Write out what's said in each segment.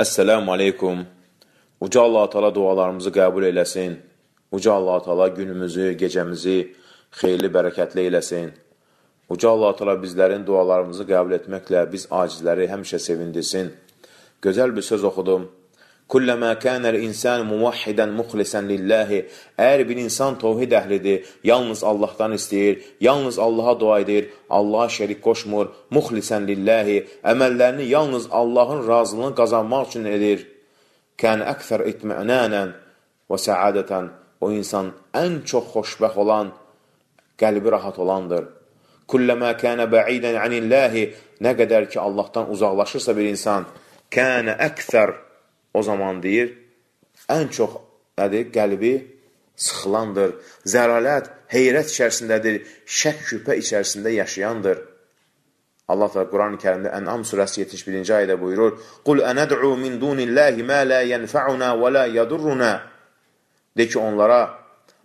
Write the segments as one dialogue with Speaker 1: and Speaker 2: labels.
Speaker 1: Əssəlamu aleykum. Uca Allah Taala dualarımızı qəbul eləsin. Uca Allah Taala günümüzü, gecəmizi xeyirli, bərəkətli eləsin. Uca Allah Taala bizlərin dualarımızı qəbul etməklə biz acizləri həmişə sevindirsin. Gözəl bir söz oxudum. Kulləmə kənəl insan muvahhidən muxlisən lillahi. Əgər bir insan tovhid əhlidir, yalnız Allahdan istəyir, yalnız Allaha dua edir, Allaha şərik qoşmur, muxlisən lillahi, əməllərini yalnız Allahın razılığını qazanmaq üçün edir. Kən əksər itmənənən və səadətən o insan ən çox xoşbəx olan, qəlbi rahat olandır. Kulləmə kənə bə'idən anillahi, nə qədər ki Allahdan uzaqlaşırsa bir insan, kənə əksər O zaman deyir, ən çox nədir? Qəlbi sıxılandır. Zəralət, heyrət içərisindədir. Şək şübhə içərisində yaşayandır. Allah da Quran-ı Kərimdə Ənam surəsi 71-ci ayədə buyurur: "Qul anad'u min dunillahi ma la yanfa'una və la yadurruna." De ki onlara: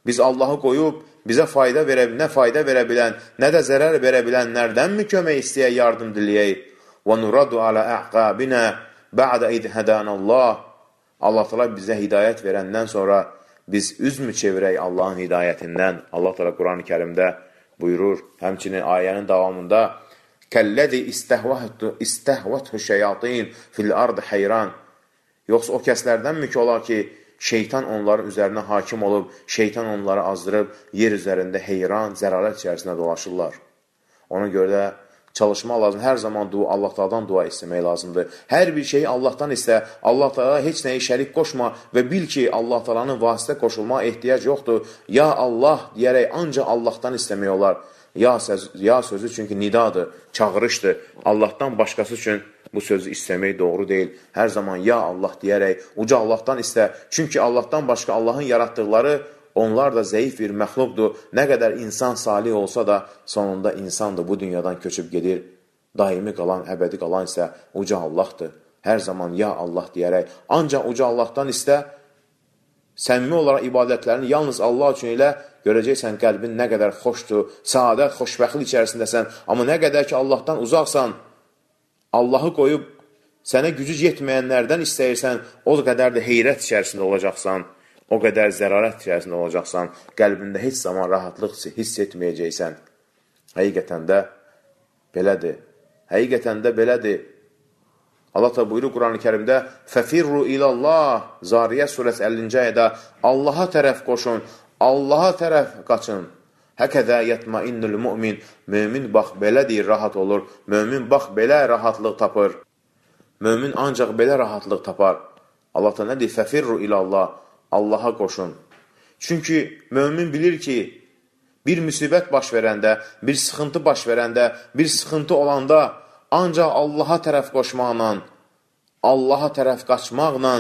Speaker 1: "Biz Allahı qoyub bizə fayda verə, nə fayda verə bilən, nə də zərər verə bilənlərdənmi kömək istəyə yardım diləyək? Və nuradu ala aqabina Bə'də id hədənallah. Allah təala bizə hidayət verəndən sonra biz üzmü çevirək Allahın hidayətindən. Allah təala Qurani-Kərimdə buyurur. Həmçinin ayənin davamında kəlləzi istəhvəhtu istəhvəthu şeyatin fil ard heyran. Yoxsa o kəslərdənmi ki, olar ki, şeytan onların üzərinə hakim olub, şeytan onları azdırıb yer üzərində heyran, zəlalət içərisində dolaşırlar. Ona görə də çalışmaq lazımdır. Hər zaman dua, Allah Taala'dan dua istəmək lazımdır. Hər bir şeyi Allahdan istə. Allah Taala heç nəyi şərik qoşma və bil ki, Allah Taala'nın vasitə qoşulmağa ehtiyac yoxdur. Ya Allah deyərək ancaq Allahdan istəmək olar. Ya sözü, ya sözü çünki nidadır, çağırışdır. Allahdan başqası üçün bu sözü istəmək doğru deyil. Hər zaman ya Allah deyərək uca Allahdan istə. Çünki Allahdan başqa Allahın yaratdıqları Onlar da zəif bir məxluqdur. Nə qədər insan salih olsa da, sonunda insandır. Bu dünyadan köçüb gedir. Daimi qalan, əbədi qalan isə uca Allahdır. Hər zaman ya Allah deyərək, ancaq uca Allahdan istə, səmimi olaraq ibadətlərini yalnız Allah üçün elə, görəcəksən qəlbin nə qədər xoşdur, saadət, xoşbəxtlik içərisindəsən, amma nə qədər ki, Allahdan uzaqsan, Allahı qoyub sənə gücü yetməyənlərdən istəyirsən, o qədər də heyrət içərisində olacaqsan. O qədər zərarət içərisində olacaqsan, qəlbində heç zaman rahatlıq hiss etməyəcəksən. Həqiqətən də belədir. Həqiqətən də belədir. Allah da buyurur Qurani Kərimdə: "Fəfirru ilallah" Zariyə surəsi 50-ci ayədə Allaha tərəf qoşun, Allaha tərəf qaçın. Həkədə yatmainnul mömin. Mömin bax belədir, rahat olur. Mömin bax belə rahatlıq tapır. Mömin ancaq belə rahatlıq tapar. Allah da nə deyir? Fəfirru ilallah. Allaha qoşun. Çünki mömin bilir ki, bir müsibət baş verəndə, bir sıxıntı baş verəndə, bir sıxıntı olanda ancaq Allaha tərəf qoşmaqla, Allaha tərəf qaçmaqla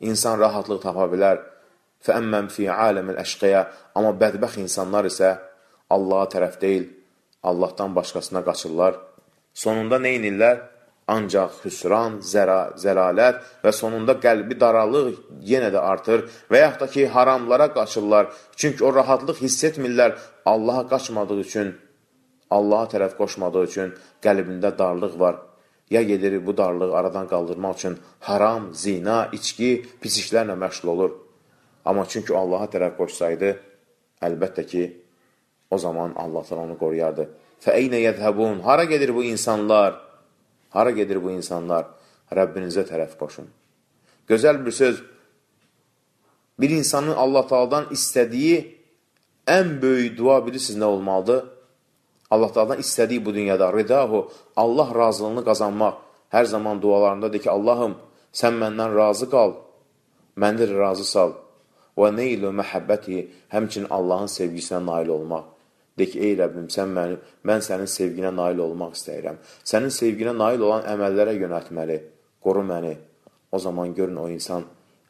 Speaker 1: insan rahatlıq tapa bilər. Fəəmmən fi aləmil əşqiyə, amma bədbəx insanlar isə Allaha tərəf deyil, Allahdan başqasına qaçırlar. Sonunda nə inirlər? Ancaq hüsran, zəra, zəlalət və sonunda qəlbi daralıq yenə də artır və yaxud da ki, haramlara qaçırlar. Çünki o rahatlıq hiss etmirlər Allaha qaçmadığı üçün, Allaha tərəf qoşmadığı üçün qəlbində darlıq var. Ya gedir bu darlığı aradan qaldırmaq üçün haram, zina, içki, pis işlərlə məşğul olur. Amma çünki Allaha tərəf qoşsaydı, əlbəttə ki, o zaman Allah onu qoruyardı. Fə eynə yəzhəbun, hara gedir bu insanlar? Hara gedir bu insanlar? Rəbbinizə tərəf qoşun. Gözəl bir söz, bir insanın Allah Taala'dan istədiyi ən böyük dua bilirsiniz nə olmalıdır? Allah Taala'dan istədiyi bu dünyada ridahu, Allah razılığını qazanmaq. Hər zaman dualarında de ki, Allahım, sən məndən razı qal, məni razı sal. Və neylu məhəbbəti, həmçinin Allahın sevgisinə nail olmaq. De ki, ey Rəbbim, sən mənim, mən sənin sevginə nail olmaq istəyirəm. Sənin sevginə nail olan əməllərə yönətməli. Qoru məni. O zaman görün o insan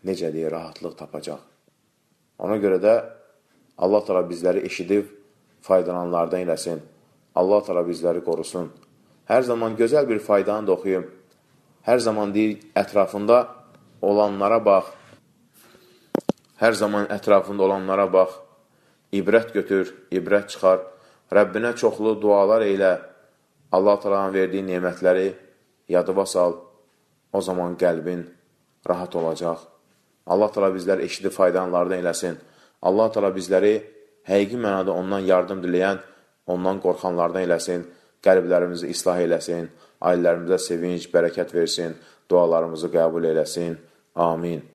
Speaker 1: necə deyə rahatlıq tapacaq. Ona görə də Allah təala bizləri eşidib faydalananlardan eləsin. Allah təala bizləri qorusun. Hər zaman gözəl bir faydanı da oxuyum. Hər zaman deyir, ətrafında olanlara bax. Hər zaman ətrafında olanlara bax ibrət götür, ibrət çıxar, Rəbbinə çoxlu dualar elə, Allah talanın verdiyi nemətləri yadıva sal, o zaman qəlbin rahat olacaq. Allah tala bizlər eşidi faydanlardan eləsin. Allah tala bizləri həqiqi mənada ondan yardım diləyən, ondan qorxanlardan eləsin, qəlblərimizi islah eləsin, ailərimizə sevinç, bərəkət versin, dualarımızı qəbul eləsin. Amin.